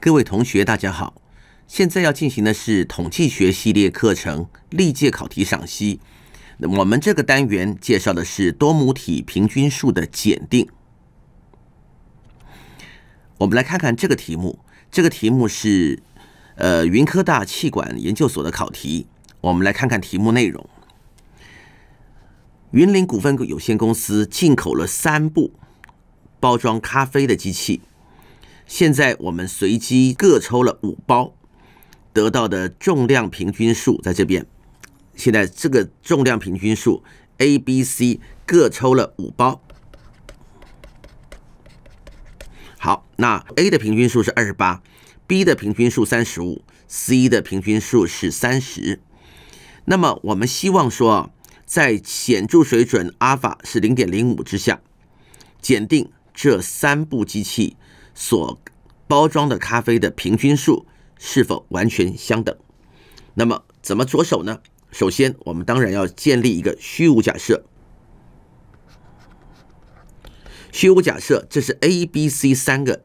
各位同学，大家好！现在要进行的是统计学系列课程历届考题赏析。我们这个单元介绍的是多母体平均数的检定。我们来看看这个题目。这个题目是呃，云科大气管研究所的考题。我们来看看题目内容。云林股份有限公司进口了三部包装咖啡的机器。现在我们随机各抽了五包，得到的重量平均数在这边。现在这个重量平均数，A、B、C 各抽了五包。好，那 A 的平均数是二十八，B 的平均数三十五，C 的平均数是三十。那么我们希望说，在显著水准阿尔法是零点零五之下，检定这三部机器。所包装的咖啡的平均数是否完全相等？那么怎么着手呢？首先，我们当然要建立一个虚无假设。虚无假设，这是 A、B、C 三个，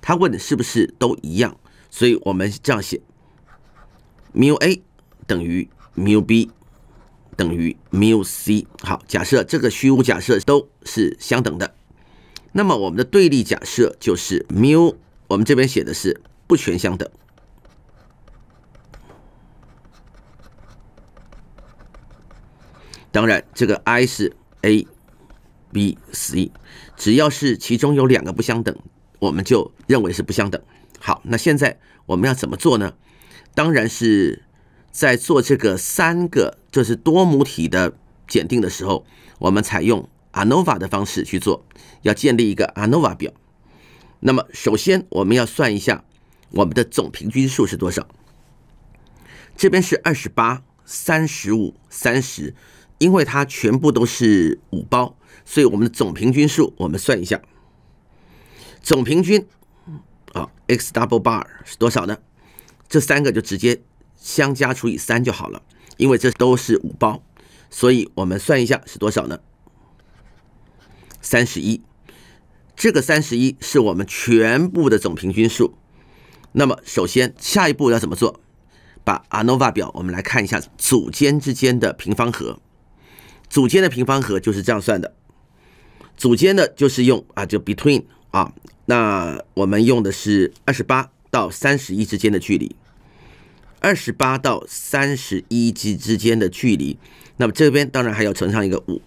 他问的是不是都一样，所以我们这样写：μA 等于 μB 等于 μC。好，假设这个虚无假设都是相等的。那么我们的对立假设就是 mu，我们这边写的是不全相等。当然，这个 i 是 a、b、c，只要是其中有两个不相等，我们就认为是不相等。好，那现在我们要怎么做呢？当然是在做这个三个，这是多母体的检定的时候，我们采用。ANOVA 的方式去做，要建立一个 ANOVA 表。那么首先我们要算一下我们的总平均数是多少。这边是二十八、三十五、三十，因为它全部都是五包，所以我们的总平均数我们算一下。总平均，好，x double bar 是多少呢？这三个就直接相加除以三就好了，因为这都是五包，所以我们算一下是多少呢？三十一，这个三十一是我们全部的总平均数。那么，首先下一步要怎么做？把 ANOVA 表，我们来看一下组间之间的平方和。组间的平方和就是这样算的，组间的就是用啊，就 Between 啊。那我们用的是二十八到三十一之间的距离，二十八到三十一之之间的距离。那么这边当然还要乘上一个五。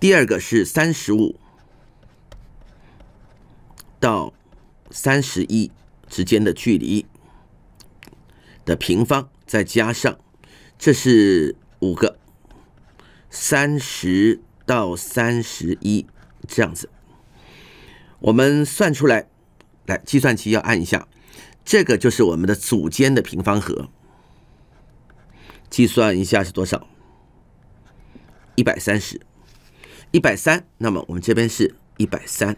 第二个是三十五到三十一之间的距离的平方，再加上这是五个三十到三十一这样子，我们算出来，来计算器要按一下，这个就是我们的组间的平方和，计算一下是多少，一百三十。一百三，那么我们这边是一百三。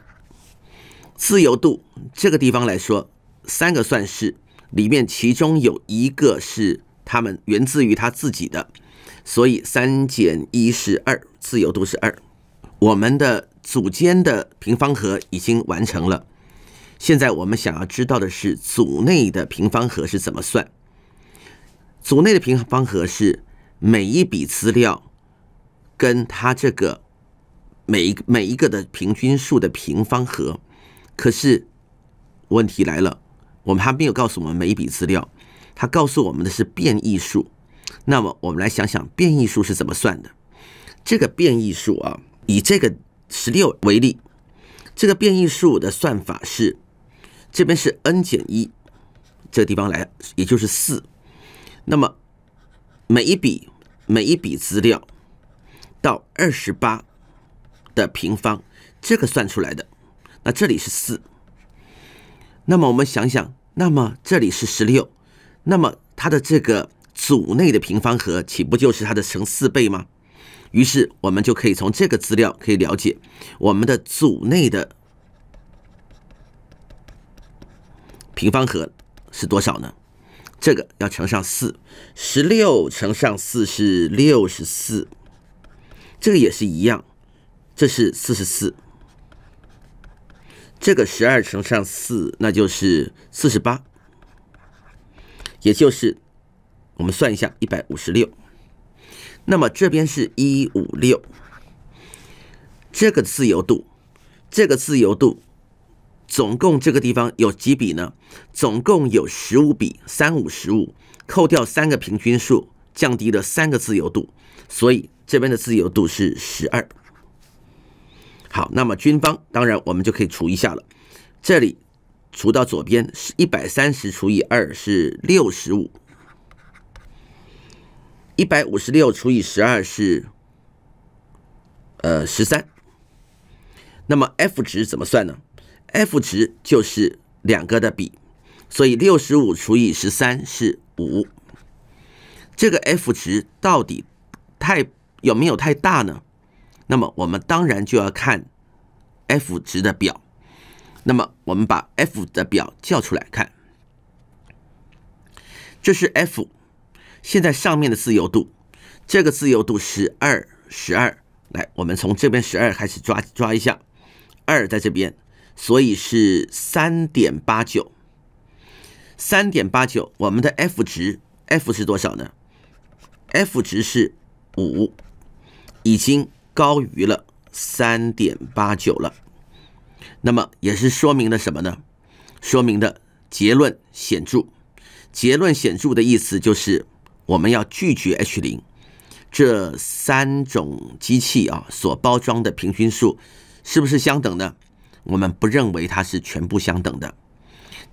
自由度这个地方来说，三个算式里面其中有一个是他们源自于他自己的，所以三减一是二，自由度是二。我们的组间的平方和已经完成了，现在我们想要知道的是组内的平方和是怎么算。组内的平方和是每一笔资料跟它这个。每一每一个的平均数的平方和，可是问题来了，我们还没有告诉我们每一笔资料，它告诉我们的是变异数。那么我们来想想变异数是怎么算的？这个变异数啊，以这个十六为例，这个变异数的算法是，这边是 n 减一，这个地方来，也就是四。那么每一笔每一笔资料到二十八。的平方，这个算出来的，那这里是四。那么我们想想，那么这里是十六，那么它的这个组内的平方和，岂不就是它的乘四倍吗？于是我们就可以从这个资料可以了解，我们的组内的平方和是多少呢？这个要乘上四，十六乘上四是六十四。这个也是一样。这是四十四，这个十二乘上四，那就是四十八，也就是我们算一下一百五十六。那么这边是一五六，这个自由度，这个自由度，总共这个地方有几笔呢？总共有十五笔，三五十五，扣掉三个平均数，降低了三个自由度，所以这边的自由度是十二。好，那么军方当然我们就可以除一下了。这里除到左边是一百三十除以二是六十五，一百五十六除以十二是呃十三。那么 F 值怎么算呢？F 值就是两个的比，所以六十五除以十三是五。这个 F 值到底太有没有太大呢？那么我们当然就要看 F 值的表。那么我们把 F 的表叫出来看，这是 F，现在上面的自由度，这个自由度十二十二。来，我们从这边十二开始抓抓一下，二在这边，所以是三点八九。三点八九，我们的 F 值 F 是多少呢？F 值是五，已经。高于了三点八九了，那么也是说明了什么呢？说明的结论显著，结论显著的意思就是我们要拒绝 H 零，这三种机器啊所包装的平均数是不是相等的？我们不认为它是全部相等的。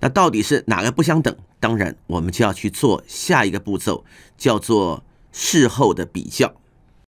那到底是哪个不相等？当然，我们就要去做下一个步骤，叫做事后的比较。